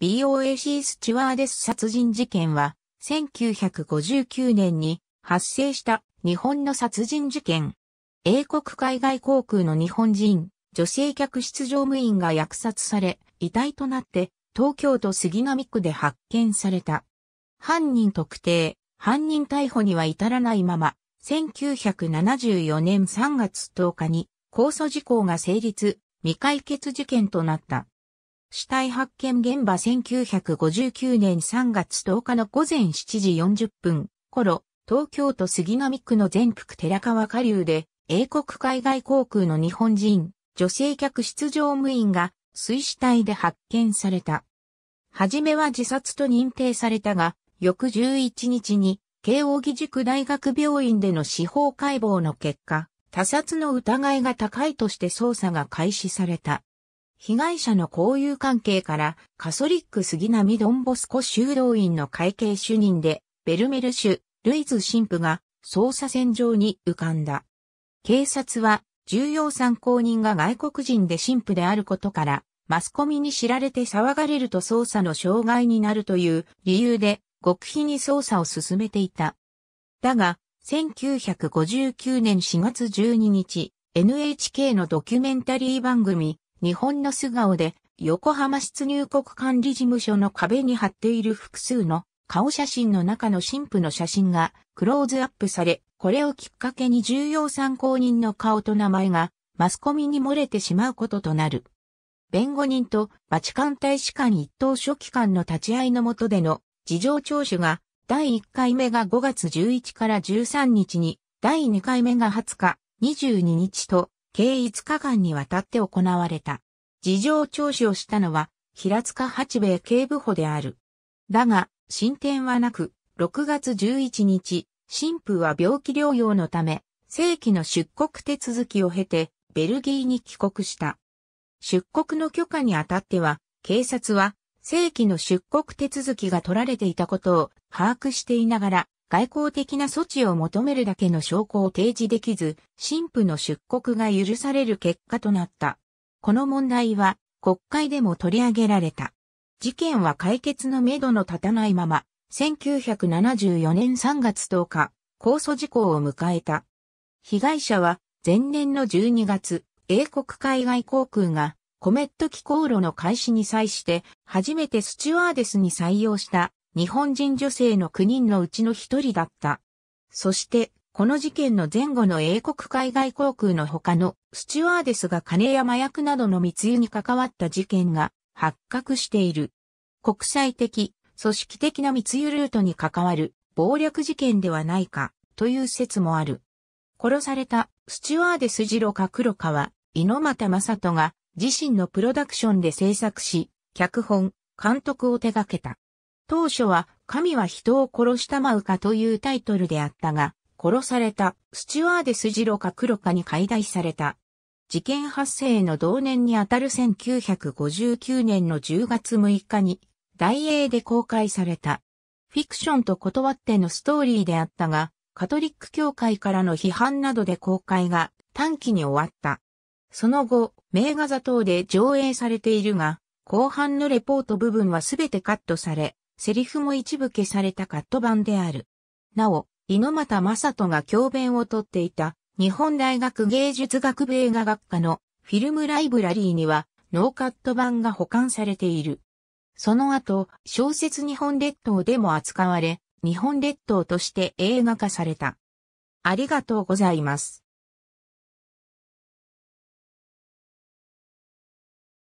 BOAC スチュワーデス殺人事件は、1959年に発生した日本の殺人事件。英国海外航空の日本人、女性客室乗務員が虐殺され、遺体となって東京都杉並区で発見された。犯人特定、犯人逮捕には至らないまま、1974年3月10日に控訴事項が成立、未解決事件となった。死体発見現場1959年3月10日の午前7時40分頃、東京都杉並区の全国寺川下流で、英国海外航空の日本人、女性客室乗務員が水死体で発見された。はじめは自殺と認定されたが、翌11日に、慶應義塾大学病院での司法解剖の結果、他殺の疑いが高いとして捜査が開始された。被害者の交友関係からカソリック杉並ドンボスコ修道院の会計主任でベルメル州ルイズ神父が捜査線上に浮かんだ。警察は重要参考人が外国人で神父であることからマスコミに知られて騒がれると捜査の障害になるという理由で極秘に捜査を進めていた。だが、1959年4月12日、NHK のドキュメンタリー番組、日本の素顔で、横浜出入国管理事務所の壁に貼っている複数の顔写真の中の神父の写真がクローズアップされ、これをきっかけに重要参考人の顔と名前がマスコミに漏れてしまうこととなる。弁護人とバチカン大使館一等書記官の立ち会いの下での事情聴取が第1回目が5月11から13日に、第2回目が20日、22日と計5日間にわたって行われた。事情聴取をしたのは、平塚八兵衛警部補である。だが、進展はなく、6月11日、新婦は病気療養のため、正規の出国手続きを経て、ベルギーに帰国した。出国の許可にあたっては、警察は、正規の出国手続きが取られていたことを把握していながら、外交的な措置を求めるだけの証拠を提示できず、神父の出国が許される結果となった。この問題は国会でも取り上げられた。事件は解決のめどの立たないまま、1974年3月10日、控訴事項を迎えた。被害者は前年の12月、英国海外航空がコメット機航路の開始に際して初めてスチュワーデスに採用した日本人女性の9人のうちの1人だった。そして、この事件の前後の英国海外航空の他のスチュワーデスが金や麻薬などの密輸に関わった事件が発覚している。国際的、組織的な密輸ルートに関わる暴略事件ではないかという説もある。殺されたスチュワーデスジロカクロカは猪俣正人が自身のプロダクションで制作し、脚本、監督を手掛けた。当初は神は人を殺したまうかというタイトルであったが、殺されたスチュワーデスジロカクロカに解体された。事件発生の同年にあたる1959年の10月6日に、大英で公開された。フィクションと断ってのストーリーであったが、カトリック教会からの批判などで公開が短期に終わった。その後、名画座等で上映されているが、後半のレポート部分はすべてカットされ、セリフも一部消されたカット版である。なお、猪俣正人が教鞭をとっていた日本大学芸術学部映画学科のフィルムライブラリーにはノーカット版が保管されている。その後、小説日本列島でも扱われ、日本列島として映画化された。ありがとうございます。